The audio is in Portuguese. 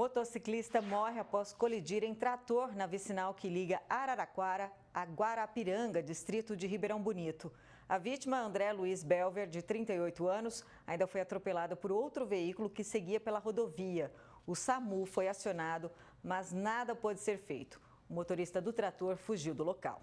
Motociclista morre após colidir em trator na vicinal que liga Araraquara a Guarapiranga, distrito de Ribeirão Bonito. A vítima, André Luiz Belver, de 38 anos, ainda foi atropelada por outro veículo que seguia pela rodovia. O SAMU foi acionado, mas nada pôde ser feito. O motorista do trator fugiu do local.